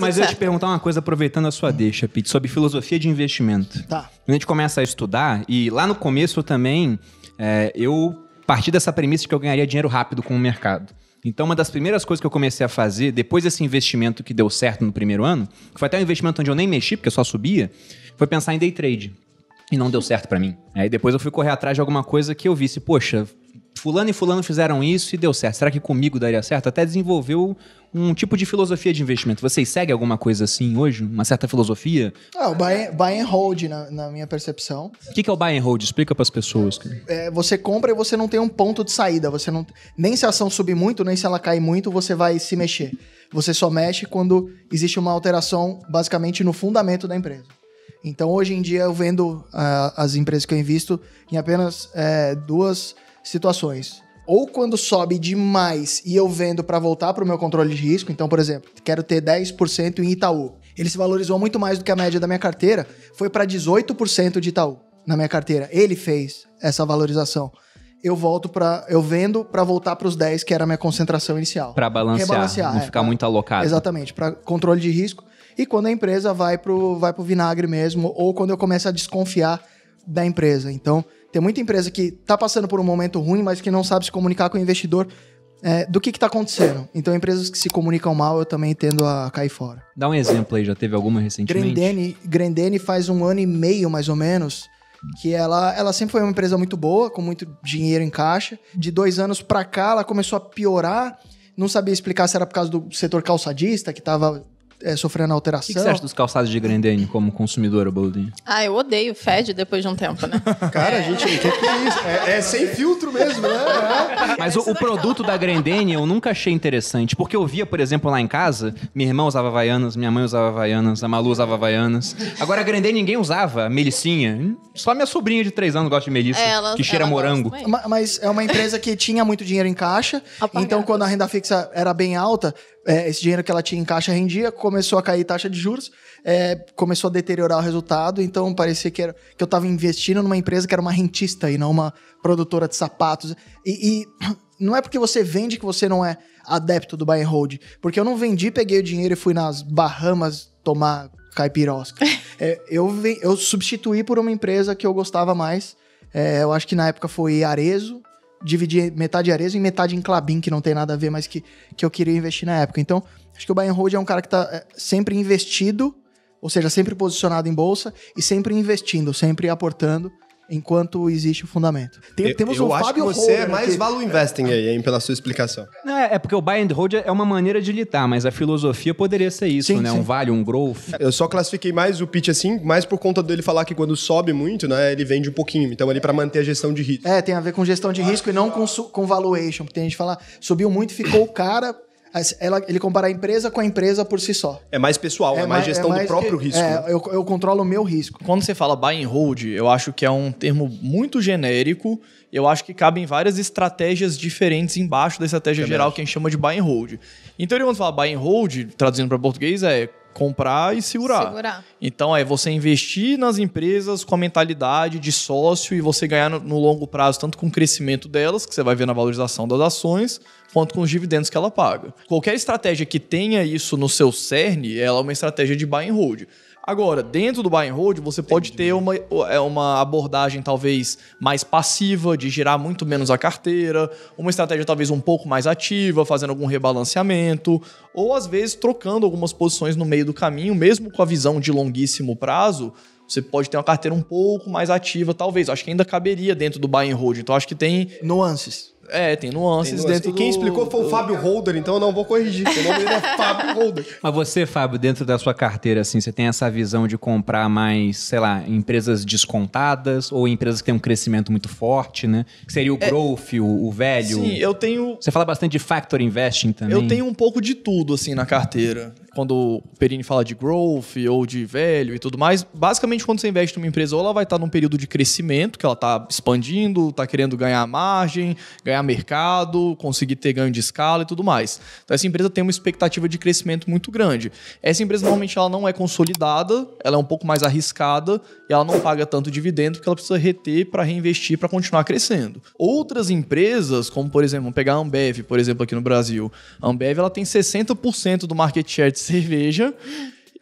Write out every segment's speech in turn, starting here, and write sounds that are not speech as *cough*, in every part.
mas eu te perguntar uma coisa, aproveitando a sua deixa, Pete, sobre filosofia de investimento. Tá. Quando a gente começa a estudar, e lá no começo também, é, eu parti dessa premissa de que eu ganharia dinheiro rápido com o mercado. Então, uma das primeiras coisas que eu comecei a fazer, depois desse investimento que deu certo no primeiro ano, que foi até um investimento onde eu nem mexi, porque eu só subia, foi pensar em day trade. E não deu certo para mim. Aí depois eu fui correr atrás de alguma coisa que eu visse, poxa, fulano e fulano fizeram isso e deu certo. Será que comigo daria certo? Até desenvolveu um tipo de filosofia de investimento. Vocês seguem alguma coisa assim hoje? Uma certa filosofia? Ah, o buy, buy and hold, na, na minha percepção. O que, que, é o buy and hold? Explica para as pessoas. É, você compra e você não tem um ponto de saída. Você não Nem se a ação subir muito, nem se ela cair muito, você vai se mexer. Você só mexe quando existe uma alteração, basicamente, no fundamento da empresa. Então, hoje em dia, eu vendo uh, as empresas que eu invisto em apenas uh, duas situações. Ou quando sobe demais e eu vendo para voltar para o meu controle de risco, então, por exemplo, quero ter 10% em Itaú. Ele se valorizou muito mais do que a média da minha carteira, foi para 18% de Itaú na minha carteira. Ele fez essa valorização eu volto para eu vendo para voltar para os 10 que era a minha concentração inicial. Para balancear, não é, ficar muito alocado. Exatamente, para controle de risco. E quando a empresa vai pro vai pro vinagre mesmo ou quando eu começo a desconfiar da empresa. Então, tem muita empresa que está passando por um momento ruim, mas que não sabe se comunicar com o investidor é, do que está acontecendo. Então, empresas que se comunicam mal, eu também tendo a cair fora. Dá um exemplo aí, já teve alguma recentemente? Grendene, Grandene faz um ano e meio, mais ou menos, que ela, ela sempre foi uma empresa muito boa, com muito dinheiro em caixa. De dois anos para cá, ela começou a piorar. Não sabia explicar se era por causa do setor calçadista, que estava é, sofrendo alteração. O que, que, você acha dos calçados de grandene como consumidora, boludinho? Ah, eu odeio, fede depois de um tempo, né? *laughs* Cara, é. gente, o que, que, é isso? É, é, sem filtro mesmo, né? *laughs* Mas o, o, produto da grandene eu nunca achei interessante, porque eu via, por exemplo, lá em casa, minha irmã usava vaianas, minha mãe usava vaianas, a Malu usava vaianas. Agora a grandene ninguém usava, Melicinha. Só minha sobrinha de 3 anos gosta de Melissa, é, ela, que cheira morango. Mas, mas é uma empresa que tinha muito dinheiro em caixa, Apagado. então quando a renda fixa era bem alta, é, esse dinheiro que ela tinha em caixa rendia, começou a cair taxa de juros, é, começou a deteriorar o resultado, então parecia que, era, que eu estava investindo numa empresa que era uma rentista e não uma produtora de sapatos. E, e *clears throat* não é porque você vende que você não é adepto do buy and hold, porque eu não vendi, peguei o dinheiro e fui nas Bahamas tomar caipirosca. *laughs* é, eu, eu substituí por uma empresa que eu gostava mais, é, eu acho que na época foi Arezo, dividir metade em Arezzo e metade em Clabin, que não tem nada a ver, mas que, que eu queria investir na época. Então, acho que o Buy and Hold é um cara que está é, sempre investido, ou seja, sempre posicionado em bolsa e sempre investindo, sempre aportando enquanto existe o fundamento. Tem, eu, temos eu acho Fábio que você é mais que... value investing aí, hein, pela sua explicação. É, é porque o buy and hold é uma maneira de lidar, mas a filosofia poderia ser isso, sim, né? Sim. Um value, um growth. Eu só classifiquei mais o pitch assim, mais por conta dele falar que quando sobe muito, né, ele vende um pouquinho. Então ali para manter a gestão de risco. É, tem a ver com gestão de risco e não com, com valuation, porque tem gente que fala, subiu muito, ficou cara ela, ele compara a empresa com a empresa por si só. É mais pessoal, é, é mais é gestão é mais do próprio que, risco. É, né? eu, eu controlo o meu risco. Quando você fala buy and hold, eu acho que é um termo muito genérico. Eu acho que cabem várias estratégias diferentes embaixo da estratégia Também geral acho. que a gente chama de buy and hold. Então, quando fala buy and hold, traduzindo para português, é comprar e segurar. segurar. Então é você investir nas empresas com a mentalidade de sócio e você ganhar no, no, longo prazo, tanto com o crescimento delas, que você vai ver na valorização das ações, quanto com os dividendos que ela paga. Qualquer estratégia que tenha isso no seu cerne, ela é uma estratégia de buy and hold. Agora, dentro do buy and hold, você pode ter uma, é uma abordagem talvez mais passiva, de girar muito menos a carteira, uma estratégia talvez um pouco mais ativa, fazendo algum rebalanceamento, ou às vezes trocando algumas posições no meio do caminho, mesmo com a visão de longuíssimo prazo, você pode ter uma carteira um pouco mais ativa, talvez. Acho que ainda caberia dentro do buy and hold. Então acho que tem nuances. É, tem nuances tem dentro. E quem do... explicou foi o Fábio Holder, então eu não vou corrigir. O nome dele é *laughs* Fábio Holder. Mas você, Fábio, dentro da sua carteira, assim, você tem essa visão de comprar mais, sei lá, empresas descontadas ou empresas que têm um crescimento muito forte, né? Que seria o é... growth, o, o velho. Sim, eu tenho. Você fala bastante de factor investing também. Eu tenho um pouco de tudo, assim, na carteira quando o Perini fala de growth ou de velho e tudo mais, basicamente quando você investe numa empresa, ou ela vai estar num período de crescimento, que ela está expandindo, está querendo ganhar margem, ganhar mercado, conseguir ter ganho de escala e tudo mais. Então essa empresa tem uma expectativa de crescimento muito grande. Essa empresa normalmente ela não é consolidada, ela é um pouco mais arriscada e ela não paga tanto dividendo porque ela precisa reter para reinvestir para continuar crescendo. Outras empresas, como por exemplo, vamos pegar a Ambev, por exemplo, aqui no Brasil. A Ambev ela tem 60% do market share de cerveja.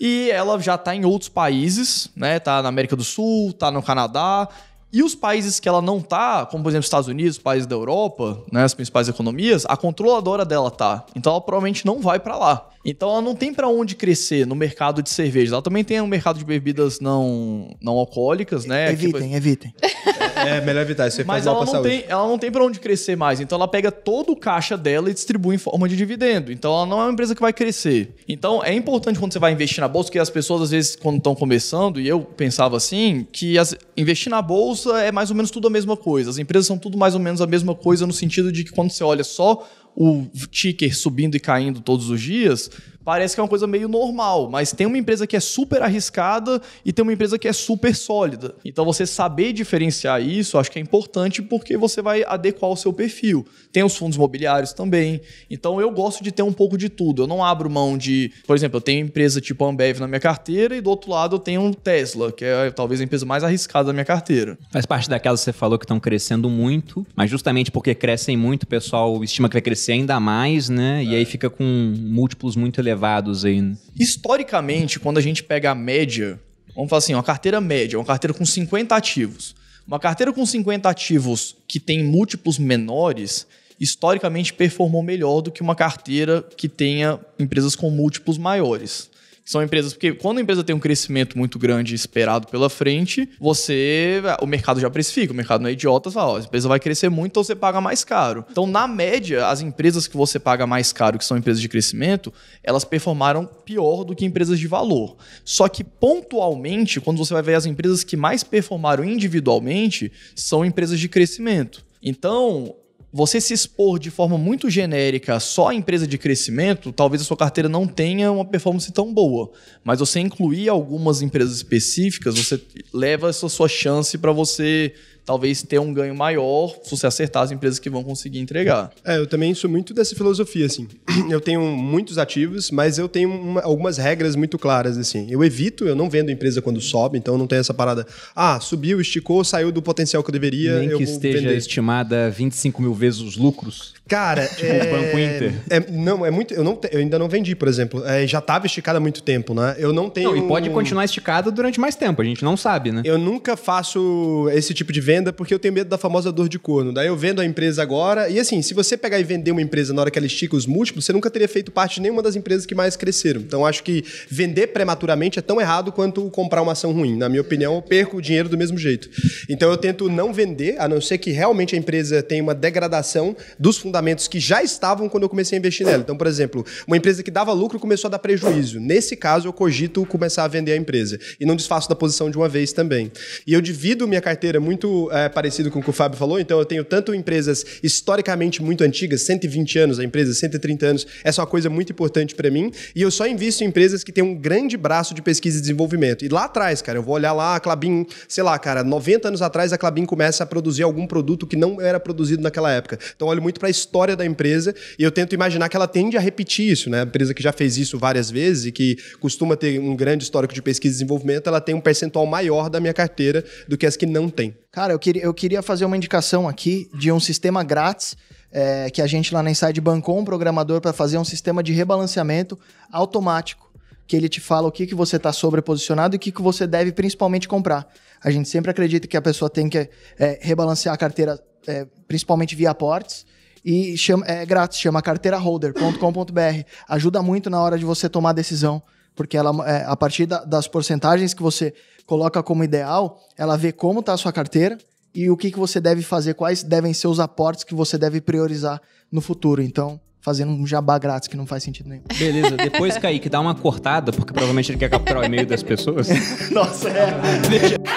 E ela já está em outros países, né? Tá na América do Sul, tá no Canadá. E os países que ela não tá, como por exemplo os Estados Unidos, países da Europa, né, as principais economias, a controladora dela tá. Então ela provavelmente não vai para lá. Então ela não tem para onde crescer no mercado de cervejas. Ela também tem um mercado de bebidas não não alcoólicas, né? Evitem, evitem. *laughs* É, é, melhor evitar, isso Mas ela não, tem, ela não tem para onde crescer mais. Então ela pega todo o caixa dela e distribui em forma de dividendo. Então ela não é uma empresa que vai crescer. Então é importante quando você vai investir na bolsa, que as pessoas às vezes quando estão começando, e eu pensava assim, que as, investir na bolsa bolsa é mais ou menos tudo a mesma coisa. As empresas são tudo mais ou menos a mesma coisa no sentido de que quando você olha só o ticker subindo e caindo todos os dias, parece que é uma coisa meio normal, mas tem uma empresa que é super arriscada e tem uma empresa que é super sólida. Então você saber diferenciar isso, acho que é importante porque você vai adequar o seu perfil. Tem os fundos imobiliários também. Então eu gosto de ter um pouco de tudo. Eu não abro mão de, por exemplo, eu tenho empresa tipo Ambev na minha carteira e do outro lado eu tenho um Tesla, que é talvez a empresa mais arriscada da minha carteira. Faz parte daquelas que você falou que estão crescendo muito, mas justamente porque crescem muito, o pessoal estima que vai crescer ainda mais, né? É. E aí fica com múltiplos muito elevados elevados aí. Historicamente, quando a gente pega a média, vamos falar assim, uma carteira média, uma carteira com 50 ativos. Uma carteira com 50 ativos que tem múltiplos menores, historicamente performou melhor do que uma carteira que tenha empresas com múltiplos maiores. São empresas, porque quando a empresa tem um crescimento muito grande esperado pela frente, você. O mercado já precifica, o mercado não é idiota, fala, ó, a empresa vai crescer muito, então você paga mais caro. Então, na média, as empresas que você paga mais caro, que são empresas de crescimento, elas performaram pior do que empresas de valor. Só que pontualmente, quando você vai ver as empresas que mais performaram individualmente, são empresas de crescimento. Então, você se expor de forma muito genérica só a empresa de crescimento, talvez a sua carteira não tenha uma performance tão boa. Mas você incluir algumas empresas específicas, você leva essa sua chance para você talvez ter um ganho maior se você acertar as empresas que vão conseguir entregar. É, eu também sou muito dessa filosofia, assim. *clears throat* Eu tenho muitos ativos, mas eu tenho uma, algumas regras muito claras, assim. Eu evito, eu não vendo empresa quando sobe, então não tem essa parada. Ah, subiu, esticou, saiu do potencial que eu deveria. Nem que esteja vender. estimada 25 mil vezes os lucros. Cara, *laughs* tipo é... o Banco Inter. É, não, é muito. Eu, não, eu ainda não vendi, por exemplo. É, já estava esticada há muito tempo, né? Eu não tenho. Não, e pode continuar esticada durante mais tempo, a gente não sabe, né? Eu nunca faço esse tipo de venda venda porque eu tenho medo da famosa dor de corno. Daí eu vendo a empresa agora. E assim, se você pegar e vender uma empresa na hora que ela estica os múltiplos, você nunca teria feito parte de nenhuma das empresas que mais cresceram. Então acho que vender prematuramente é tão errado quanto comprar uma ação ruim. Na minha opinião, eu perco o dinheiro do mesmo jeito. Então eu tento não vender, a não ser que realmente a empresa tenha uma degradação dos fundamentos que já estavam quando eu comecei a investir nela. Então, por exemplo, uma empresa que dava lucro começou a dar prejuízo. Nesse caso, eu cogito começar a vender a empresa. E não desfaço da posição de uma vez também. E eu divido minha carteira muito é, parecido com o que o Fábio falou, então eu tenho tanto empresas historicamente muito antigas, 120 anos, a empresa 130 anos, essa é uma coisa muito importante para mim, e eu só invisto em empresas que têm um grande braço de pesquisa e desenvolvimento. E lá atrás, cara, eu vou olhar lá a Clabin, sei lá, cara, 90 anos atrás a Clabin começa a produzir algum produto que não era produzido naquela época. Então eu olho muito para a história da empresa e eu tento imaginar que ela tende a repetir isso, né? A empresa que já fez isso várias vezes e que costuma ter um grande histórico de pesquisa e desenvolvimento, ela tem um percentual maior da minha carteira do que as que não tem. Cara, eu queria, eu queria fazer uma indicação aqui de um sistema grátis é, que a gente lá na Inside bancou um programador para fazer um sistema de rebalanceamento automático, que ele te fala o que, que você está sobreposicionado e o que, que você deve principalmente comprar. A gente sempre acredita que a pessoa tem que é, rebalancear a carteira, é, principalmente via aportes, e chama, é grátis, chama carteiraholder.com.br. Ajuda muito na hora de você tomar a decisão porque ela, é, a partir da, das porcentagens que você coloca como ideal, ela vê como está a sua carteira e o que, que você deve fazer, quais devem ser os aportes que você deve priorizar no futuro. Então, fazendo um jabá grátis que não faz sentido nenhum. Beleza, depois, Kaique, dá uma cortada, porque provavelmente ele quer capturar o e-mail das pessoas. *laughs* Nossa, é.